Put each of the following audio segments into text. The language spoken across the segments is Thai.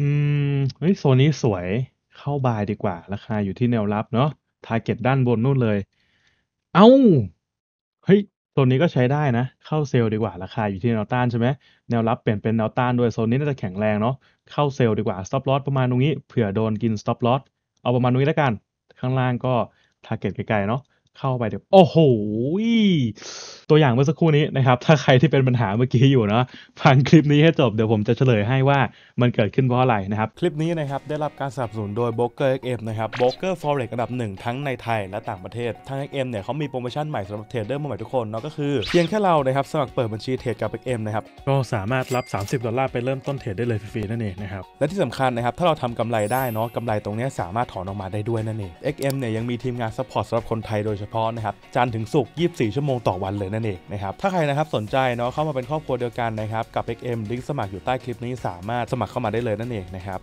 อืมเฮ้ยโซนนี้สวยเข้าบายดีกว่า ราคาอยู่ที่แนวรับเนาะทาร์เก็ตด้านบนนู่นเลยเอ้าเฮ้ยโซนนี้ก็ใช้ได้นะเข้าเซลล์ดีกว่า ราคาอยู่ที่แนวต้านใช่ไหมแนวรับเปลี่ยนเป็นแนวต้านด้วยโซนนี้น่าจะแข็งแรงเนาะเข้าเซลล์ดีกว่าสต็อปลอสประมาณตรงนี้เผื่อโดนกินสต็อปลอสเอาประมาณตรงนี้แล้วกัน ข้างล่างก็ทาร์เก็ตไกลๆเนาะเข้าไปเดี๋ยว โอ้โหตัวอย่างเมื่อสักครู่นี้นะครับ ถ้าใครที่เป็นปัญหาเมื่อกี้อยู่เนาะฟังคลิปนี้ให้จบเดี๋ยวผมจะเฉลยให้ว่ามันเกิดขึ้นเพราะอะไรนะครับ คลิปนี้นะครับ ได้รับการสนับสนุนโดยโบกอ o k เอ็มนะครับโ b r o k e r ร o เร x อันดับหนึ่งทั้งในไทยและต่างประเทศทางเอ็กเนี่ยเขามีโปรโมชั่นใหม่สำหรับเทรดเดอร์มาใหม่ทุกคนเนาะก็คือเพียงแค่เรานะครับสมัครเปิดบัญชีเทรดกับเอ็มนะครับก็สามารถรับ30ดอลลาร์ไปเริ่มต้นเทรดได้เลยฟรีๆนั่นเองนะครับและที่สำคัญนะครับถ้าเราทำกำไรได้เนาะกำไรตรงนี้สามารถถอนออกมาได้ด้วยนั่นเอง็มเนี่ยยังมีทีมงานซัพพอร์ตสำหรับคนไทยโดยเฉพาะนะครับจันถึงศุกร์24 ชั่วโมงต่อวันเลยนั่นเองนะครับถ้าใครนะครับสนใจเนาะเข้ามาเป็นครอบครัวเดียวกันนะครับ กับ XM ลิงก์สมัครอยู่ใต้คลิปนี้สามารถสมัครเข้ามาได้เลยนั่นเองนะครับ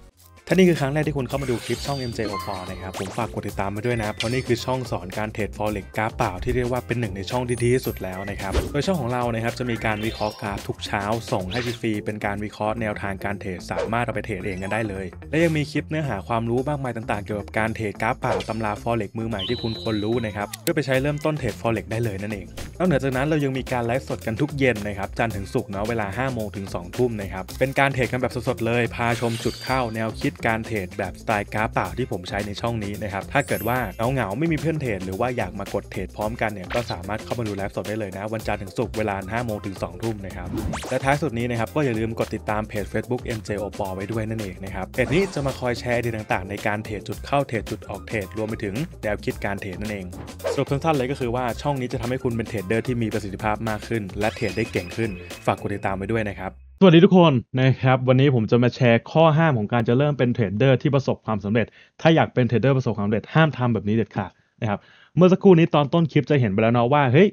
ถ้านี่คือครั้งแรกที่คุณเข้ามาดูคลิปช่อง MJ o p นะครับผมฝากกดติดตามมาด้วยนะเพราะนี่คือช่องสอนการเทรดฟอเร็กกราฟเปล่าที่เรียกว่าเป็นหนึ่งในช่องที่ดีที่สุดแล้วนะครับโดยช่องของเรานะครับจะมีการวิเคราะห์กราฟทุกเช้า ส่งให้ฟรีเป็นการวิเคราะห์แนวทางการเทรดสามารถเอาไปเทรดเองกันได้เลย และยังมีคลิปเนื้อหาความรู้มากมายต่างๆ เกี่ยวกับการเทรดกราฟเปล่าตำราฟร็กซ์มือใหม่ที่คุณควรรู้นะครับเพื่อไปใช้เริ่มต้นเทรดฟร็กซ์ได้เลยนั่น เองนอกเหนือจากนั้นเรายังมีการไลฟ์สดกันทุกเย็นนะครับจันทร์ถึงศุกร์เนาะเวลา5โมงถึง2ทุ่มนะครับเป็นการเทรดกันแบบสดๆเลยพาชมจุดเข้าแนวคิดการเทรดแบบสไตล์กราฟเปล่าที่ผมใช้ในช่องนี้นะครับ ถ้าเกิดว่าเหงาๆ ไม่มีเพื่อนเทรดหรือว่าอยากมากดเทรดพร้อมกันเนี่ย ก็สามารถเข้ามาดูไลฟ์สดได้เลยนะ วันจันทร์ถึงศุกร์เวลา 5 โมงถึง 2 ทุ่มนะครับ และท้ายสุดนี้นะครับ ก็อย่าลืมกดติดตามเพจ Facebook MJ o p ไว้ด้วยนั่นเองนะครับ เพจนี้จะมาคอยแชร์ดีต่างๆ ในการเทรดจุดเข้าเทรดจุดออกเทรดรวมไปถึงแนวคิดการเทรดนั่นเอง สรุปสั้นๆเลยก็คือว่าช่องนี้จะทำให้คุณเป็นเทรดเดอร์ที่มีประสิทธิภาพมากขึ้น และเทรดได้เก่งขึ้น ฝากกดติดตามไว้ด้วยนะครับสวัสดีทุกคนนะครับวันนี้ผมจะมาแชร์ข้อห้ามของการจะเริ่มเป็นเทรดเดอร์ที่ประสบความสำเร็จถ้าอยากเป็นเทรดเดอร์ประสบความสำเร็จห้ามทำแบบนี้เด็ดขาดนะครับเมื่อสักครู่นี้ตอนต้นคลิปจะเห็นไปแล้วเนาะว่าเฮ้ย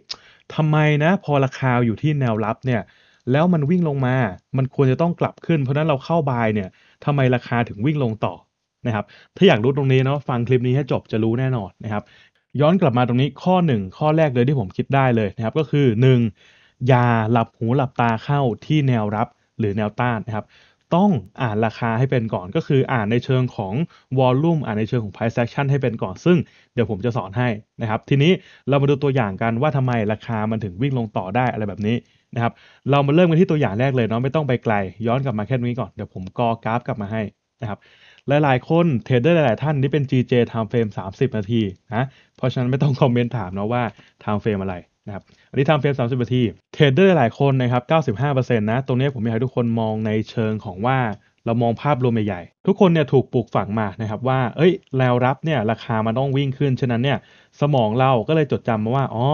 ทำไมนะพอราคาอยู่ที่แนวรับเนี่ยแล้วมันวิ่งลงมา มันควรจะต้องกลับขึ้นเพราะนั้นเราเข้าบายเนี่ยทำไมราคาถึงวิ่งลงต่อนะครับถ้าอยากรู้ตรงนี้เนาะฟังคลิปนี้ให้จบจะรู้แน่นอนนะครับย้อนกลับมาตรงนี้ข้อ 1 ข้อแรกเลยที่ผมคิดได้เลยนะครับก็คือ 1ยาหลับหูหลับตาเข้าที่แนวรับหรือแนวต้านนะครับ ต้องอ่านราคาให้เป็นก่อน ก็คืออ่านในเชิงของวอลลุ่ม อ่านในเชิงของ price action ให้เป็นก่อน ซึ่งเดี๋ยวผมจะสอนให้นะครับ ทีนี้เรามาดูตัวอย่างกันว่าทำไมราคามันถึงวิ่งลงต่อได้อะไรแบบนี้นะครับ เรามาเริ่มกันที่ตัวอย่างแรกเลยเนาะ ไม่ต้องไปไกล ย้อนกลับมาแค่นี้ก่อน เดี๋ยวผมกอกราฟกลับมาให้นะครับ หลาย ๆคนเทรดเดอร์หลาย ๆ ท่านที่เป็น GJ time frame 30 นาทีนะ เพราะฉะนั้นไม่ต้องคอมเมนต์ถามเนาะว่า time frame อะไรนะครับอันนี้ทำเฟรม30 นาที เทรดเดอร์หลายคนนะครับ 95%นะ ตรงนี้ผมอยากให้ทุกคนมองในเชิงของว่าเรามองภาพรวมใหญ่ๆทุกคนเนี่ยถูกปลูกฝังมานะครับว่า เอ้ยแลวรับเนี่ยราคามันต้องวิ่งขึ้น ฉะนั้นเนี่ยสมองเราก็เลยจดจำมาว่า อ๋อ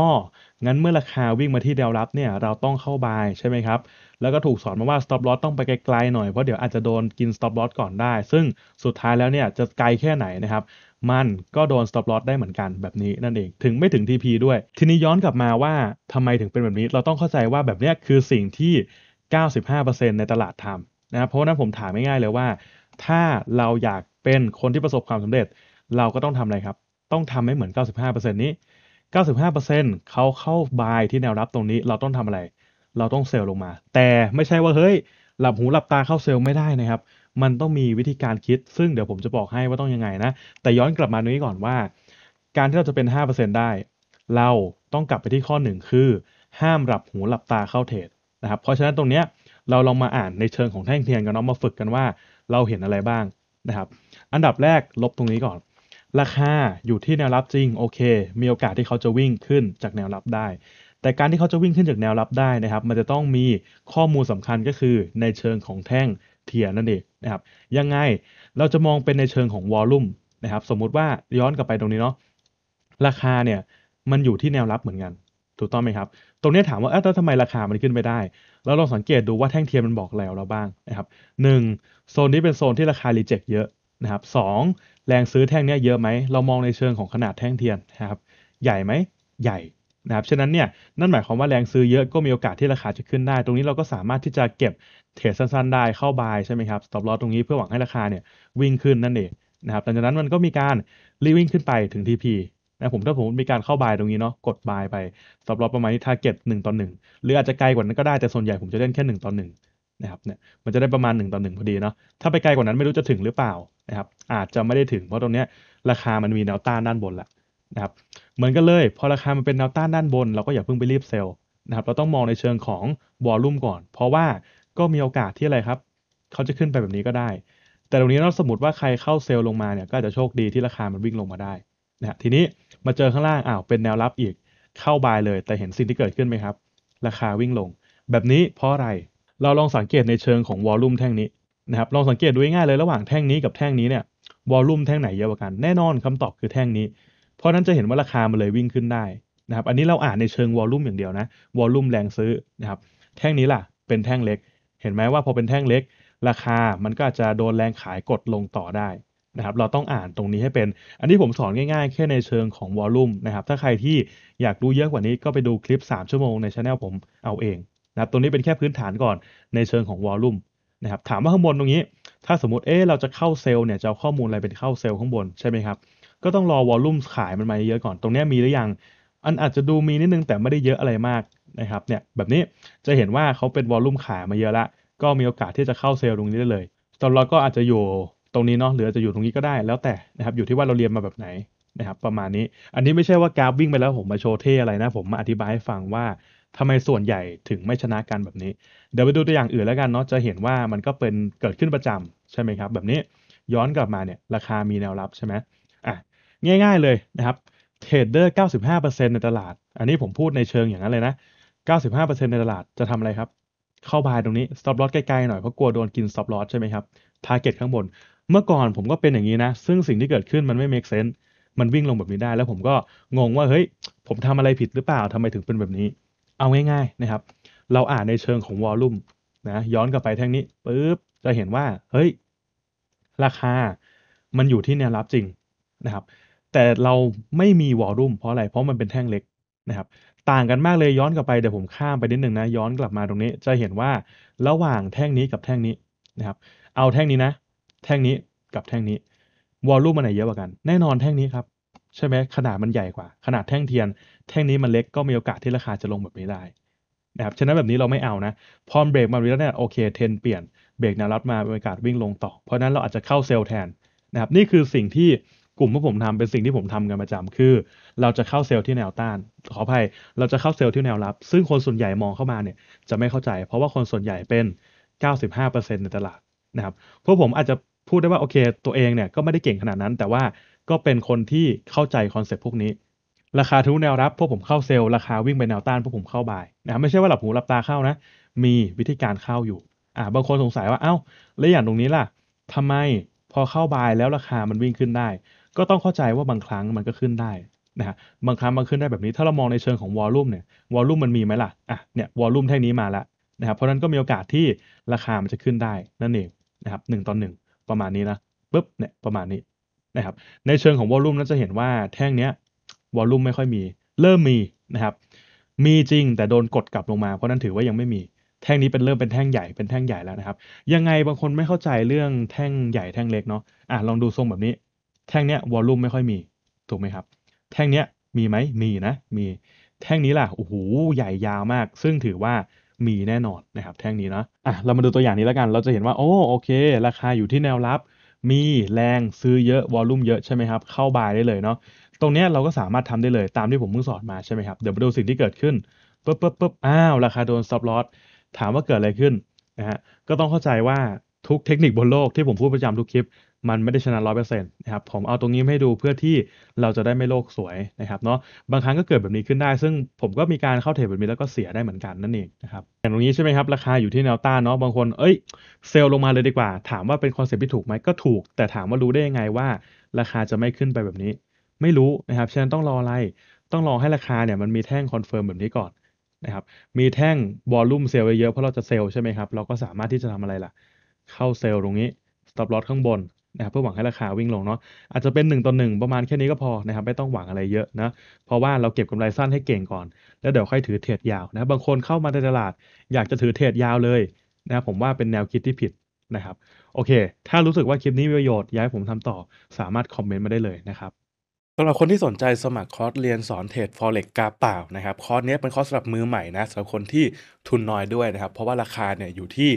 งั้นเมื่อราคาวิ่งมาที่แนวรับเนี่ยเราต้องเข้าบายใช่ไหมครับ แล้วก็ถูกสอนมาว่า stop loss ต้องไปไกลๆหน่อย เพราะเดี๋ยวอาจจะโดนกิน stop loss ก่อนได้ ซึ่งสุดท้ายแล้วเนี่ยจะไกลแค่ไหนนะครับมันก็โดน stop loss ได้เหมือนกันแบบนี้นั่นเองถึงไม่ถึง TP ด้วย ทีนี้ย้อนกลับมาว่าทำไมถึงเป็นแบบนี้เราต้องเข้าใจว่าแบบนี้คือสิ่งที่ 95%ในตลาดทำนะเพราะนั้นผมถามง่ายๆเลยว่า ถ้าเราอยากเป็นคนที่ประสบความสำเร็จ เราก็ต้องทำอะไรครับ ต้องทำให้เหมือน 95%นี้ 95%เขาเข้าบายที่แนวรับตรงนี้ เราต้องทำอะไร เราต้องเซลล์ลงมา แต่ไม่ใช่ว่าเฮ้ยหลับหูหลับตาเข้าเซลล์ไม่ได้นะครับมันต้องมีวิธีการคิดซึ่งเดี๋ยวผมจะบอกให้ว่าต้องยังไงนะแต่ย้อนกลับมาตรงนี้ก่อนว่า การที่เราจะเป็น5%ได้ เราต้องกลับไปที่ข้อหนึ่งคือ ห้ามหลับหูหลับตาเข้าเทรดนะครับ เพราะฉะนั้นตรงเนี้ยเราลองมาอ่านในเชิงของแท่งเทียนกันเนาะมาฝึกกันว่า เราเห็นอะไรบ้างนะครับ อันดับแรกลบตรงนี้ก่อน ราคาอยู่ที่แนวรับจริงโอเค มีโอกาสที่เขาจะวิ่งขึ้นจากแนวรับได้ แต่การที่เขาจะวิ่งขึ้นจากแนวรับได้นะครับ มันจะต้องมีข้อมูลสำคัญก็คือในเชิงของแท่งเทียนั่นเองนะครับยังไง เราจะมองเป็นในเชิงของวอลลุ่มนะครับสมมุติว่าย้อนกลับไปตรงนี้เนาะราคาเนี่ย มันอยู่ที่แนวรับเหมือนกัน ถูกต้องไหมครับ ตรงนี้ถามว่าแล้วทำไมราคามันขึ้นไปได้ เราลองสังเกตดูว่าแท่งเทียนมันบอกแล้วเราบ้างนะครับหนึ่งโซนนี้เป็นโซนที่ราคารีเจ็คเยอะนะครับสองแรงซื้อแท่งนี้เยอะไหมเรามองในเชิงของขนาดแท่งเทียนนะครับใหญ่ไหมใหญ่นะครับฉะนั้นเนี่ยนั่นหมายความว่าแรงซื้อเยอะก็มีโอกาสที่ราคาจะขึ้นได้ ตรงนี้เราก็สามารถที่จะเก็บเทรดสั้นๆ ได้เข้าบายใช่ไหมครับสต็อปลอ s ตรงนี้เพื่อหวังให้ราคาเนี่ยวิ่งขึ้นนั่นเองนะครับหลังจากนั้นมันก็มีการรีวิ่งขึ้นไปถึง TP นะผมถ้าผมมีการเข้าบายตรงนี้เนาะกดบายไปสต็อปลอ s ประมาณนี้ทาร์เก็ตหนึ่งต่อหนึ่งหรืออาจจะไกลกว่านั้นก็ได้แต่ส่วนใหญ่ผมจะเล่นแค่หนึ่งต่อหนึ่งนะครับเนี่ยมันจะได้ประมาณ1ต่อ1พอดีเนาะถ้าไปไกลกว่านั้นไม่รู้จะถึงหรือเปล่านะครับอาจจะไม่ได้ถึงเพราะตรงเนี้ยราคามันมีแนวต้านด้านบนละนะครับเหมือนกันเลยพอราคามันเป็นแนวต้านด้านบน เราก็อย่าเพิ่งไปรีบเซลล์นะครับเราต้องมองในเชิงของวอลลุ่มก่อน เพราะว่าก็มีโอกาสที่อะไรครับเขาจะขึ้นไปแบบนี้ก็ได้ แต่ตรงนี้เราสมมติว่าใครเข้าเซลล์ลงมาเนี่ยก็จะโชคดีที่ราคามันวิ่งลงมาได้นะทีนี้มาเจอข้างล่างอ้าวเป็นแนวรับอีกเข้าบายเลยแต่เห็นสิ่งที่เกิดขึ้นไหมครับ ราคาวิ่งลง แบบนี้เพราะอะไรเราลองสังเกตในเชิงของวอลลุ่มแท่งนี้นะครับลองสังเกตดูง่ายเลยระหว่างแท่งนี้กับแท่งนี้เนี่ยวอลลุ่มแท่งไหนเยอะกว่ากันแน่นอนคำตอบคือแท่งนี้เพราะนั้นจะเห็นว่าราคามันเลยวิ่งขึ้นได้นะครับอันนี้เราอ่านในเชิงวอลลุ่มอย่างเดียวนะวอลลุ่มแรงซื้อนะครับ แท่งนี้ล่ะเป็นแท่งเล็ก เห็นไหมว่าพอเป็นแท่งเล็ก ราคามันก็จจะโดนแรงขายกดลงต่อได้นะครับเราต้องอ่านตรงนี้ให้เป็น อันนี้ผมสอนง่าย ๆ แค่ในเชิงของวอลลุ่มนะครับถ้าใครที่อยากรู้เยอะกว่านี้ก็ไปดูคลิป 3 ชั่วโมงในช anel ผมเอาเองนะครับตรงนี้เป็นแค่พื้นฐานก่อนในเชิงของวอลลุ่มนะครับถามว่าข้างบนตรงนี้ ถ้าสมมติเอ๊เราจะเข้าเซลล์เนี่ยจะเอาข้อมูลอะไรเป็นเข้าเซลล์ข้างบนใช่ไหมครับก็ต้องรอวอลลุ่มขายมันมาเยอะก่อน ตรงนี้มีหรือยัง อันอาจจะดูมีนิดนึงแต่ไม่ได้เยอะอะไรมากนะครับ เนี่ย แบบนี้จะเห็นว่าเขาเป็นวอลลุ่มขายมาเยอะละ ก็มีโอกาสที่จะเข้าเซลล์ตรงนี้ได้เลยตอนเราก็อาจจะอยู่ตรงนี้เนาะหรือจะอยู่ตรงนี้ก็ได้ แล้วแต่นะครับ อยู่ที่ว่าเราเรียนมาแบบไหนนะครับ ประมาณนี้ อันนี้ไม่ใช่ว่ากราฟวิ่ง ไปแล้วผมมาโชว์เท่อะไรนะผมมาอธิบายให้ฟังว่าทำไมส่วนใหญ่ถึงไม่ชนะกันแบบนี้ เดี๋ยวไปดูตัวอย่างอื่นแล้วกันเนาะ จะเห็นว่ามันก็เป็นเกิดขึ้นประจำใช่ไหมครับ แบบนี้ย้อนกลับมาเนี่ยราคามีแนวรับใช่ไหมง่าย ๆเลยนะครับเทรดเดอร์ 95%ในตลาด อันนี้ผมพูดในเชิงอย่างนั้นเลยนะ 95%ในตลาดจะทำอะไรครับ เข้าบายตรงนี้ stop loss ใกล้ๆหน่อยเพราะกลัวโดนกิน stop loss ใช่ไหมครับ target ข้างบน เมื่อก่อนผมก็เป็นอย่างนี้นะ ซึ่งสิ่งที่เกิดขึ้นมันไม่ make sense มันวิ่งลงแบบนี้ได้ แล้วผมก็งงว่า เฮ้ย ผมทำอะไรผิดหรือเปล่าทำไมถึงเป็นแบบนี้ เอาง่าย ๆนะครับ เราอ่านในเชิงของวอลลุ่มนะย้อนกลับไปแท่งนี้ปุ๊บจะเห็นว่าเฮ้ยราคามันอยู่ที่แนวรับจริงนะครับแต่เราไม่มีวอลลุ่มเพราะอะไร เพราะมันเป็นแท่งเล็กนะครับ ต่างกันมากเลยย้อนกลับไปเดี๋ยวผมข้ามไปนิดหนึ่งนะย้อนกลับมาตรงนี้ จะเห็นว่าระหว่างแท่งนี้กับแท่งนี้นะครับเอาแท่งนี้นะ แท่งนี้กับแท่งนี้วอลลุ่มมันไหนเยอะกว่ากันแน่นอนแท่งนี้ครับใช่ไหมขนาดมันใหญ่กว่าขนาดแท่งเทียน แท่งนี้มันเล็กก็มีโอกาสที่ราคาจะลงแบบนี้ได้นะครับฉะนั้นแบบนี้เราไม่เอานะพอมเบรกมาวิแล้วเนี่ยโอเคเทน เปลี่ยนเบรกแนวรับมาโอกาสวิ่งลงต่อ เพราะนั้นเราอาจจะเข้าเซลล์แทนนะครับนี่คือสิ่งที่กลุ่มที่ผมทำเป็นสิ่งที่ผมทำกันประจำคือเราจะเข้าเซลล์ที่แนวต้าน ขออภัยเราจะเข้าเซลล์ที่แนวรับ ซึ่งคนส่วนใหญ่มองเข้ามาเนี่ย จะไม่เข้าใจ เพราะว่าคนส่วนใหญ่เป็น 95%ในตลาดนะครับพวกผมอาจจะพูดได้ว่าโอเค ตัวเองเนี่ยก็ไม่ได้เก่งขนาดนั้น แต่ว่าก็เป็นคนที่เข้าใจคอนเซปต์พวกนี้ ราคาทุนแนวรับ พวกผมเข้าเซลล์ราคาวิ่งไปแนวต้านพวกผมเข้าบายนะไม่ใช่ว่าหลับหูหลับตาเข้านะมีวิธีการเข้าอยู่อ่าบางคนสงสัยว่าเอา้าแล้วอย่างตรงนี้ล่ะ ทำไมพอเข้าบายแล้วราคามันวิ่งขึ้นได้ก็ต้องเข้าใจว่าบางครั้งมันก็ขึ้นได้นะฮะบางครั้งมันขึ้นได้แบบนี้ ถ้าเรามองในเชิงของวอลลุ่มเนี่ยวอลลุ่มมันมีไหมล่ะอ่ะเนี่ยวอลลุ่มเท่านี้มาแล้วนะครับเพราะนั้นก็มีโอกาสที่ราคามันจะขึ้นได้นั่นเองนะครับหนึ่งต่อหนึ่งประมาณนี้นะปุ๊บเนี่ยประมาณนี้นะครับในเชิงของวอลลุ่มนั้นจะเห็นว่าแท่งเนี้ยวอลลุ่มไม่ค่อยมีเริ่มมีนะครับมีจริงแต่โดนกดกลับลงมาเพราะนั้นถือว่ายังไม่มีแท่งนี้เป็นเริ่มเป็นแท่งใหญ่เป็นแท่งใหญ่แล้วนะครับยังไงบางคนไม่เข้าใจเรื่องแท่งใหญ่แท่งเล็กเนาะอ่ะลองดูทรงแบบนี้แท่งเนี้ยวอลลุ่มไม่ค่อยมีถูกไหมครับแท่งเนี้ยมีไหมมีนะมีแท่งนี้ล่ะโอ้โหใหญ่ยาวมาก ซึ่งถือว่ามีแน่นอนนะครับแท่งนี้นะอ่ะเรามาดูตัวอย่างนี้แล้วกันเราจะเห็นว่าโอ้โอเคราคาอยู่ที่แนวรับมีแรงซื้อเยอะวอลลุ่มเยอะใช่ไหมครับเข้าบายได้เลยเนาะตรงนี้เราก็สามารถทำได้เลยตามที่ผมเพิ่งสอนมาใช่ไหมครับเดี๋ยวมาดูสิ่งที่เกิดขึ้นปุ๊บปุ๊บปุ๊บอ้าวราคาโดนซับลอสถามว่าเกิดอะไรขึ้นนะฮะก็ต้องเข้าใจว่าทุกเทคนิคบนโลกที่ผมพูดประจำทุกคลิปมันไม่ได้ชนะร้อยเปอร์เซ็นต์นะครับผมเอาตรงนี้ให้ดูเพื่อที่เราจะได้ไม่โลกสวยนะครับเนาะบางครั้งก็เกิดแบบนี้ขึ้นได้ ซึ่งผมก็มีการเข้าเทรดแบบนี้แล้วก็เสียได้เหมือนกันนั่นเองนะครับอย่างตรงนี้ใช่ไหมครับราคาอยู่ที่แนวต้านเนาะบางคนเอ้ยเซลลงมาเลยดีกว่า ถามว่าเป็นคอนเซ็ปที่ถูกไหมก็ถูก แต่ถามว่ารู้ได้ยังไงว่า ราคาจะไม่ขึ้นไปแบบนี้ ไม่รู้นะครับฉะนั้นต้องรออะไร ต้องรอให้ราคาเนี่ยมันมีแท่งคอนเฟิร์มแบบนี้ก่อนนะครับมีแท่งวอลลุ่มเซลล์เยอะเพราะเราจะเซลล์ใช่ไหมครับเราก็สามารถที่จะทำอะไรล่ะเข้าเซลล์ตรงนี้สต็อปลอ s ข้างบนนะครับเพื่อหวังให้ราคาวิ่งลงเนาะอาจจะเป็น1นึ่งต่อหนึ่งประมาณแค่นี้ก็พอนะครับไม่ต้องหวังอะไรเยอะนะ เพราะว่าเราเก็บกำไรสั้นให้เก่งก่อน แล้วเดี๋ยวค่อยถือเทรดยาวนะ บางคนเข้ามาในตลาดอยากจะถือเทรดยาวเลยนะผมว่าเป็นแนวคิดที่ผิดนะครับโอเค ถ้ารู้สึกว่าคลิปนี้มีประโยชน์อยากให้ผมทำต่อสามารถคอมเมนต์มาได้เลยนะครับำหรับคนที่สนใจสมัครคอร์สเรียนสอนเทรด Forex กาเปล่านะครับคอร์สนี้เป็นคอร์สสำหรับมือใหม่นะสำหรับคนที่ทุนน้อยด้วยนะครับเพราะว่าราคาเนี่ยอยู่ที่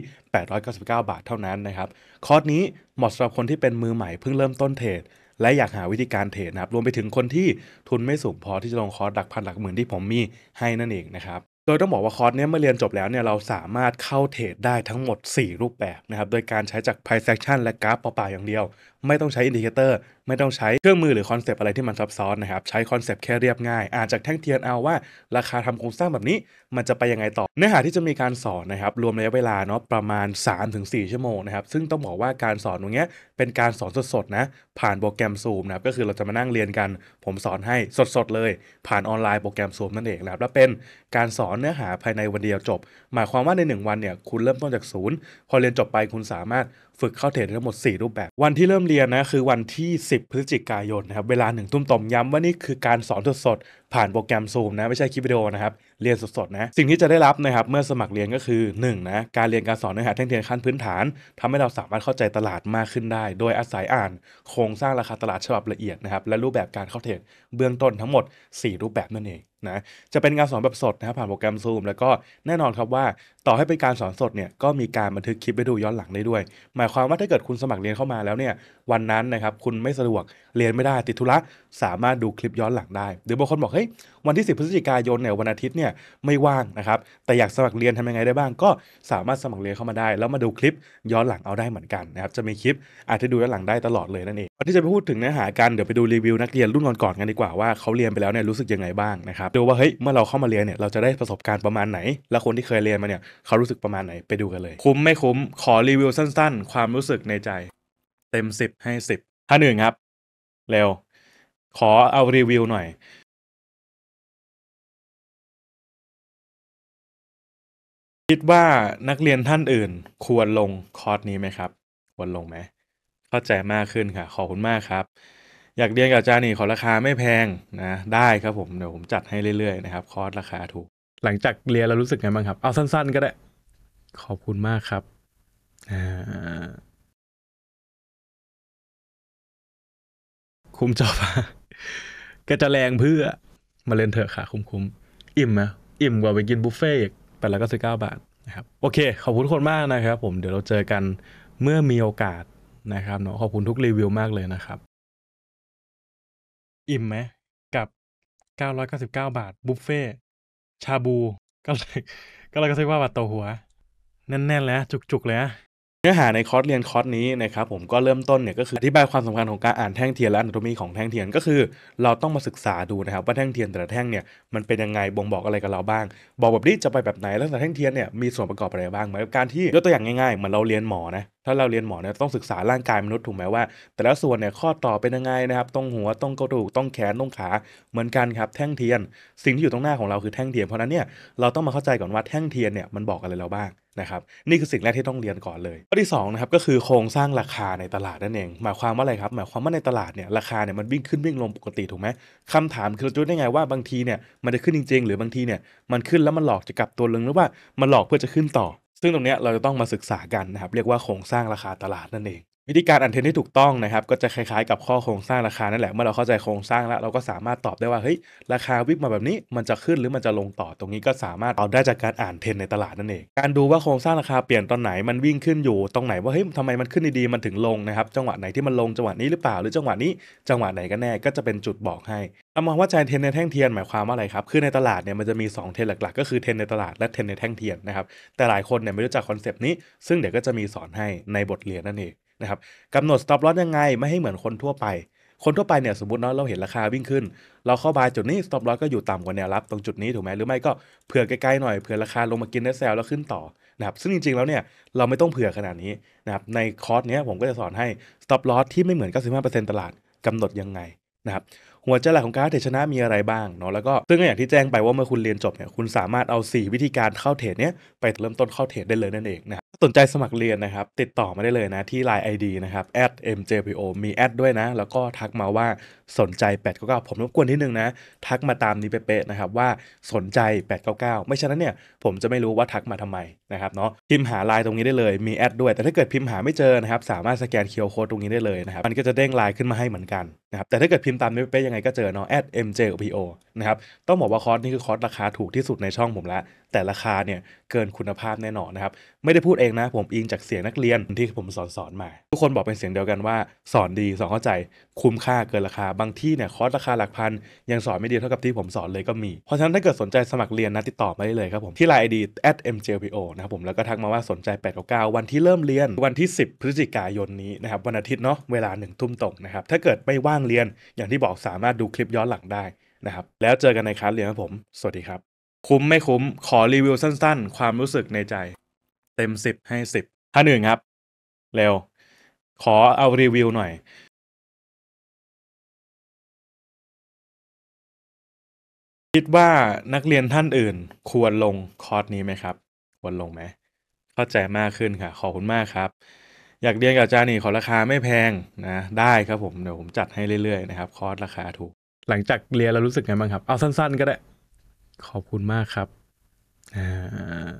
899 บาทเท่านั้นนะครับคอร์สนี้เหมาะสำหรับคนที่เป็นมือใหม่เพิ่งเริ่มต้นเทรดและอยากหาวิธีการเทรดนะครับรวมไปถึงคนที่ทุนไม่สูงพอที่จะลงคอร์สหลักพันหลักหมื่นที่ผมมีให้นั่นเองนะครับโดยต้องบอกว่าคอร์สเนี้ยเมื่อเรียนจบแล้วเนี่ยเราสามารถเข้าเทรดได้ทั้งหมด 4 รูปแบบนะครับโดยการใช้จากไพ่ c e ก c t i o n และกราฟเปล่าๆอย่างเดียว ไม่ต้องใช้อินดิเคเตอร์ไม่ต้องใช้เครื่องมือหรือคอนเซปต์อะไรที่มันซับซ้อนนะครับ ใช้คอนเซปต์แค่เรียบง่ายอ่านจากแท่งเทียนเอาว่าราคาทำโครงสร้างแบบนี้ มันจะไปยังไงต่อ เนื้อหาที่จะมีการสอนนะครับรวมระยะเวลาเนาะประมาณ 3-4 ชั่วโมงนะครับซึ่งต้องบอกว่าการสอนตรงนี้เป็นการสอนสดๆนะผ่านโปรแกรม Zoom นะครับก็คือเราจะมานั่งเรียนกัน ผมสอนให้สดๆ เลย ผ่านออนไลน์โปรแกรม Zoom นั่นเองนะครับแล้วเป็นการสอนเนื้อหาภายในวันเดียวจบ หมายความว่าใน 1 วันเนี่ย คุณเริ่มต้นจากศูนย์พอเรียนจบไปคุณสามารถฝึกเข้าเทรดทั้งหมด 4 รูปแบบ วันที่เริ่มเรียนนะ คือวันที่ 10 พฤศจิกายนนะครับเวลา 1 ทุ่มตมย้ำว่านี่คือการสอนสดๆ ผ่านโปรแกรม Zoom นะไม่ใช่คลิปวิดีโอนะครับเรียนสดๆนะสิ่งที่จะได้รับนะครับเมื่อสมัครเรียนก็คือ1นนะการเรียนการสอนเนื้อหาแท่งเทียนขั้นพื้นฐาน ทำให้เราสามารถเข้าใจตลาดมากขึ้นได้ โดยอาศัยอ่านโครงสร้างราคาตลาดฉบับละเอียดนะครับและรูปแบบการเข้าเทรดเบื้องต้นทั้งหมด 4 รูปแบบนั่นเองนะจะเป็นการสอนแบบสดนะครับผ่านโปรแกรม Zoom แล้วก็แน่นอนครับว่า ต่อให้เป็นการสอนสดเนี่ยก็มีการบันทึกคลิปไปดูย้อนหลังได้ด้วย หมายความว่าถ้าเกิดคุณสมัครเรียนเข้ามาแล้วเนี่ยวันนั้นนะครับคุณไม่สะดวกเรียนไม่ได้ติดธุระสามารถดูคลิปย้อนหลังได้หรือบางคนบอกเฮ้ยวันที่ 10พฤศจิกายนเนี่ยวันอาทิตย์เนี่ยไม่ว่างนะครับ แต่อยากสมัครเรียนทำยังไงได้บ้าง ก็สามารถสมัครเรียนเข้ามาได้แล้วมาดูคลิปย้อนหลังเอาได้เหมือนกัน นะครับ จะมีคลิปอาจจะดูย้อนหลังได้ตลอดเลยนั่นเองที่จะไปพูดถึงเนื้อหากันเดี๋ยวไปดูรีวิวนักเรียนรุ่นก่อนๆกันดีกว่าว่าเขาเรียนไปแล้วเนี่ยรู้สึกยังไงบ้างนะครับดูว่าเฮ้ยเมื่อเราเข้ามาเรียนเนี่ย เราจะได้ประสบการณ์ประมาณไหน แล้วคนที่เคยเรียนมาเนี่ยเขารู้สึกประมาณไหนไปดูกันเลย คุ้มไม่คุ้มขอรีวิวสั้น ๆ ความรู้สึกในใจเต็ม10ให้10ถ้าหนึ่งครับเร็วขอเอารีวิวหน่อย คิดว่านักเรียนท่านอื่นควรลงคอร์สนี้ไหมครับ ควรลงไหมเข้าใจมากขึ้นค่ะ ขอบคุณมากครับ อยากเรียนกับอาจารย์นี่ขอราคาไม่แพงนะได้ครับผมเดี๋ยวผมจัดให้เรื่อยๆนะครับคอร์สราคาถูกหลังจากเรียนเรารู้สึกไงบ้างครับเอาสั้น ๆ ก็ได้ขอบคุณมากครับคุ้มจอบก็จะแรงเพื่อ มาเล่นเถอะค่ะคุ้มๆ อิ่มนะอิ่มกว่าไปกินบุฟเฟ่ต์แต่ละก็สิบเก้าบาทนะครับ โอเค ขอบคุณคนมากนะครับ ผม เดี๋ยวเราเจอกันเมื่อมีโอกาสนะครับเนาะ ขอบคุณทุกรีวิวมากเลยนะครับ อิ่มไหมกับ 999 บาทบุฟเฟ่ชาบู ก็เลยก็เลยก็ซื้อว่าบาทต่อหัวแน่นๆแล้วจุกๆ เลยนะเนื้อหาในคอร์สเรียนคอร์สนี้นะครับผมก็เริ่มต้นเนี่ยก็คืออธิบายความสำคัญของการอ่านแท่งเทียนและอนาโตมีของแท่งเทียนก็คือ เราต้องมาศึกษาดูนะครับว่าแท่งเทียนแต่ละแท่งเนี่ยมันเป็นยังไงบ่งบอกอะไรกับเราบ้าง บอกแบบนี้จะไปแบบไหนแล้วแต่แท่งเทียนเนี่ยมีส่วนประกอบอะไรบ้างเหมือนการที่ยกตัวอย่างง่ายๆเหมือนเราเรียนหมอนะถ้าเราเรียนหมอเนี่ยต้องศึกษาร่างกายมนุษย์ถูกไหมว่า แต่ละส่วนเนี่ยข้อต่อเป็นยังไงนะครับตรงหัวตรงกระดูกตรงแขนตรงขาเหมือนกันครับแท่งเทียน สิ่งที่อยู่ตรงหน้าของเราคือแท่งเทียนเพราะนั้นเนี่ยเราต้องมาเข้าใจก่อนว่าแท่งเทียนเนี่ยมันบอกอะไรเราบ้างนะครับนี่คือสิ่งแรกที่ต้องเรียนก่อนเลยข้อที่2นะครับก็คือโครงสร้างราคาในตลาดนั่นเองหมายความว่าอะไรครับหมายความว่าในตลาดเนี่ยราคาเนี่ยมันวิ่งขึ้นวิ่งลงปกติถูกไหมคำถามคือเราจะได้ไงว่าบางทีเนี่ยมันจะขึ้นจริง ๆหรือบางทีเนี่ยมันขึ้นแล้วมันหลอกจะกลับตัวลงหรือว่ามันหลอกเพื่อจะขึ้นต่อ ซึ่งตรงนี้เราจะต้องมาศึกษากันนะครับเรียกว่าโครงสร้างราคาตลาดนั่นเองวิธีการอันเทนที่ถูกต้องนะครับก็จะคล้ายๆกับข้อโครงสร้างราคานั่นแหละเมื่อเราเข้าใจโครงสร้างแล้วเราก็สามารถตอบได้ว่าเฮ้ยราคาวิบมาแบบนี้มันจะขึ้นหรือมันจะลงต่อตรงนี้ก็สามารถเอาได้จากการอ่านเทนในตลาดนั่นเองการดูว่าโครงสร้างราคาเปลี่ยนตอนไหนมันวิ่งขึ้นอยู่ตรงไหนว่าเฮ้ยทำไมมันขึ้นดีๆมันถึงลงนะครับ จังหวะไหนที่มันลงจังหวะนี้หรือเปล่า หรือจังหวะนี้จังหวะไหนกันแน่ก็จะเป็นจุดบอกให้เรามองว่าใจเทนในแท่งเทียนหมายความว่าอะไรครับคือในตลาดเนี่ยมันจะมี2เทนหลักๆก็คือเทนในตลาดและเทนในแท่งเทียนนะครับแต่หลายคนเนี่ยไม่รู้จักคอนเซปต์นี้ ซึ่งเดี๋ยวก็จะมีสอนให้ในบทเรียนนั่นเองนะครับกำหนด stop loss ยังไง ไม่ให้เหมือนคนทั่วไป คนทั่วไปเนี่ยสมมติเนาะเราเห็นราคาวิ่งขึ้น เราเข้าบายจุดนี้ stop loss ก็อยู่ต่ำกว่าแนวรับตรงจุดนี้ถูกไหมหรือไม่ก็เผื่อใกล้ ๆ หน่อยเผื่อราคาลงมากินเนสเซลแล้วขึ้นต่อนะครับซึ่งจริงๆแล้วเนี่ยเราไม่ต้องเผื่อขนาดนี้นะครับในคอร์สเนี้ยผมก็จะสอนให้ stop loss ที่ไม่เหมือน 95%ตลาดกำหนดยังไงนะครับหัวใจหลักของการเทรดชนะมีอะไรบ้างเนาะแล้วก็ซึ่งอย่างที่แจ้งไปว่าเมื่อคุณเรียนจบเนี่ยคุณสามารถเอา 4 วิธีการเข้าเทรดเนี้ยไปเริ่มต้นเข้าเทรดได้เลยนั่นเองนะสนใจสมัครเรียนนะครับติดต่อมาได้เลยนะที่ Line ID นะครับ @mjpo มีแอดด้วยนะ แล้วก็ทักมาว่าสนใจ899ผมรบกวนนิดนึงนะทักมาตามนี้เป๊ะๆนะครับว่าสนใจ 899 ไม่ฉะนั้นเนี่ยผมจะไม่รู้ว่าทักมาทำไมนะครับเนาะพิมพ์หาไลน์ตรงนี้ได้เลยมีแอดด้วย แต่ถ้าเกิดพิมพ์หาไม่เจอนะครับสามารถสแกนเคียวโค้ดตรงนี้ได้เลยนะครับมันก็จะเด้งไลน์ขึ้นมาให้เหมือนกันนะครับแต่ถ้าเกิดพิมพ์ตามนี้เป๊ะยังไงก็เจอเนาะ @mjpo นะครับต้องบอกว่าคอร์สนี่คือคอร์สราคาถูกที่สุดในช่องผมละแต่ราคาเนี่ยเกินคุณภาพแน่นอนนะครับไม่ได้พูดเองนะผมอิงจากเสียงนักเรียนที่ผมสอนสอนมา ทุกคนบอกเป็นเสียงเดียวกันว่า สอนดี สอนเข้าใจคุ้มค่าเกินราคา บางที่เนี่ย คอร์สราคาหลักพันยังสอนไม่ดีเท่ากับที่ผมสอนเลยก็มี เพราะฉะนั้นถ้าเกิดสนใจสมัครเรียนนะติดต่อมาได้เลยครับผมที่ไลน์ไอดี m j p o นะครับผมแล้วก็ทักมาว่าสนใจ8ดกวันที่เริ่มเรียนวันที่ 10พฤศจิกายนนี้นะครับวันอาทิตย์เนาะเวลาหนึ่งทุ่มตรงนะครับถ้าเกิดไม่ว่างเรียนอย่างที่บอกสามารถดูคลิปย้อนหลังได้นะครับแล้วเจอกันในคลาสเรียนครับผมสวัสดีครับ คุ้มไม่คุ้มขอรีวิวสั้นๆ ความรู้สึกในใจเต็มสิบให้สิบท่านึ่งครับ เร็ว ขอเอารีวิวหน่อย คิดว่านักเรียนท่านอื่นควรลงคอร์สนี้ไหมครับ ควรลงไหมเข้าใจมากขึ้นค่ะ ขอบคุณมากครับ อยากเรียนกับอาจารย์นี่ขอราคาไม่แพงนะ ได้ครับผมเดี๋ยวผมจัดให้เรื่อยๆนะครับคอร์สราคาถูก หลังจากเรียนแล้วรู้สึกไงบ้างครับ เอาสั้นๆ ก็ได้ ขอบคุณมากครับ อ่า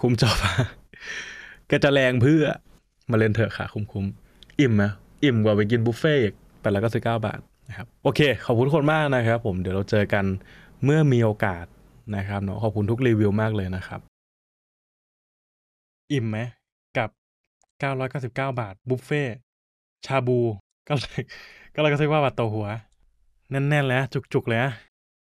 คุ้มจอฟาก็จะแรงเพื่อมาเล่นเถอะค่ะ คุ้มคุ้มอิ่มไหมอิ่มกว่าไปกินบุฟเฟ่ต์แปดร้อยเก้าสิบเก้าบาทนะครับ โอเค ขอบคุณทุกคนมากนะครับ ผม เดี๋ยวเราเจอกันเมื่อมีโอกาสนะครับเนาะ ขอบคุณทุกรีวิวมากเลยนะครับ อิ่มไหมกับเเกก้้้ารอยาสิบเก้าบาท บุฟเฟ่ชาบู ก็เลย ก็เลยก็สิบเกว่าบาทต่อหัวแน่นๆแล้วจุกๆเลยอะ